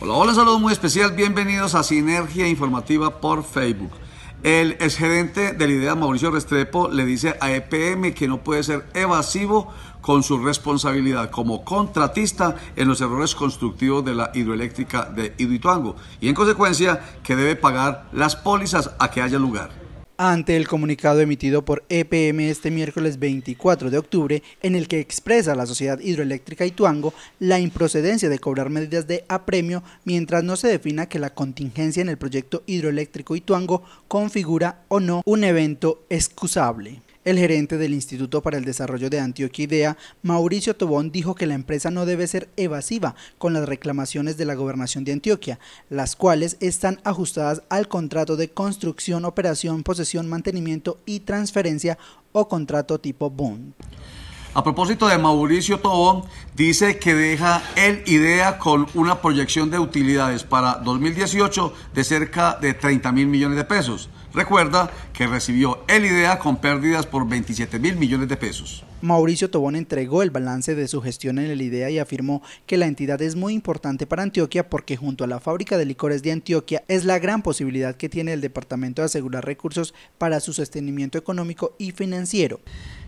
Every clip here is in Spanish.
Hola, hola, saludo muy especial. Bienvenidos a Sinergia Informativa por Facebook. El exgerente de la idea, Mauricio Restrepo, le dice a EPM que no puede ser evasivo con su responsabilidad como contratista en los errores constructivos de la hidroeléctrica de Hidroituango y en consecuencia que debe pagar las pólizas a que haya lugar ante el comunicado emitido por EPM este miércoles 24 de octubre, en el que expresa la Sociedad Hidroeléctrica Ituango la improcedencia de cobrar medidas de apremio mientras no se defina que la contingencia en el proyecto hidroeléctrico Ituango configura o no un evento excusable. El gerente del Instituto para el Desarrollo de Antioquia IDEA, Mauricio Tobón, dijo que la empresa no debe ser evasiva con las reclamaciones de la gobernación de Antioquia, las cuales están ajustadas al contrato de construcción, operación, posesión, mantenimiento y transferencia o contrato tipo bond. A propósito de Mauricio Tobón, dice que deja el IDEA con una proyección de utilidades para 2018 de cerca de 30 mil millones de pesos. Recuerda que recibió el IDEA con pérdidas por 27 mil millones de pesos. Mauricio Tobón entregó el balance de su gestión en el IDEA y afirmó que la entidad es muy importante para Antioquia porque junto a la fábrica de licores de Antioquia es la gran posibilidad que tiene el departamento de asegurar recursos para su sostenimiento económico y financiero.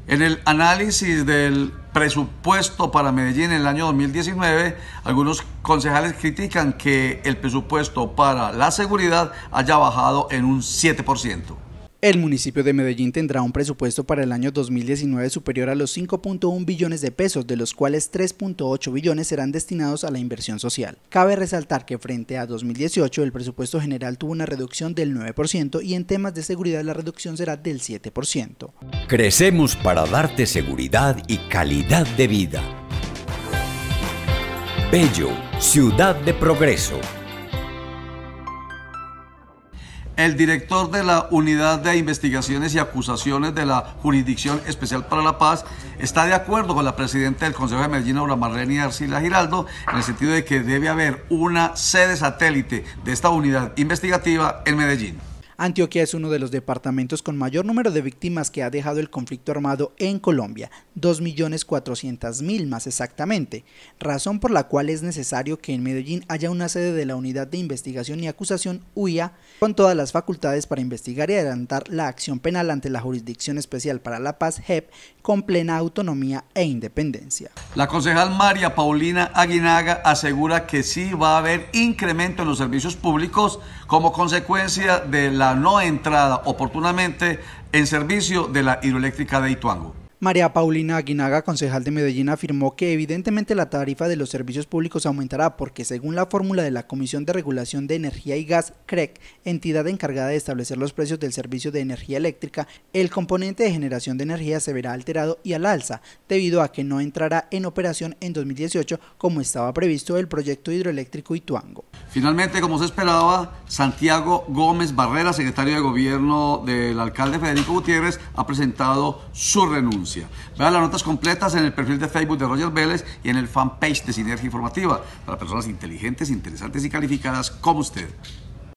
En el análisis del presupuesto para Medellín en el año 2019, algunos concejales critican que el presupuesto para la seguridad haya bajado en un 7%. El municipio de Medellín tendrá un presupuesto para el año 2019 superior a los 5.1 billones de pesos, de los cuales 3.8 billones serán destinados a la inversión social. Cabe resaltar que frente a 2018 el presupuesto general tuvo una reducción del 9% y en temas de seguridad la reducción será del 7%. Crecemos para darte seguridad y calidad de vida. Bello, ciudad de progreso el director de la Unidad de Investigaciones y Acusaciones de la Jurisdicción Especial para la Paz está de acuerdo con la presidenta del Consejo de Medellín, Aura Marlene Arcila Giraldo, en el sentido de que debe haber una sede satélite de esta unidad investigativa en Medellín. Antioquia es uno de los departamentos con mayor número de víctimas que ha dejado el conflicto armado en Colombia, 2.400.000 más exactamente, razón por la cual es necesario que en Medellín haya una sede de la Unidad de Investigación y Acusación UIA con todas las facultades para investigar y adelantar la acción penal ante la Jurisdicción Especial para la Paz JEP con plena autonomía e independencia. La concejal María Paulina Aguinaga asegura que sí va a haber incremento en los servicios públicos como consecuencia de la no entrada oportunamente en servicio de la hidroeléctrica de Ituango. María Paulina Aguinaga, concejal de Medellín, afirmó que evidentemente la tarifa de los servicios públicos aumentará porque según la fórmula de la Comisión de Regulación de Energía y Gas, CREC, entidad encargada de establecer los precios del servicio de energía eléctrica, el componente de generación de energía se verá alterado y al alza debido a que no entrará en operación en 2018 como estaba previsto el proyecto hidroeléctrico Ituango. Finalmente, como se esperaba, Santiago Gómez Barrera, secretario de Gobierno del alcalde Federico Gutiérrez, ha presentado su renuncia. Vea Vean las notas completas en el perfil de Facebook de Roger Vélez y en el fanpage de Sinergia Informativa para personas inteligentes, interesantes y calificadas como usted.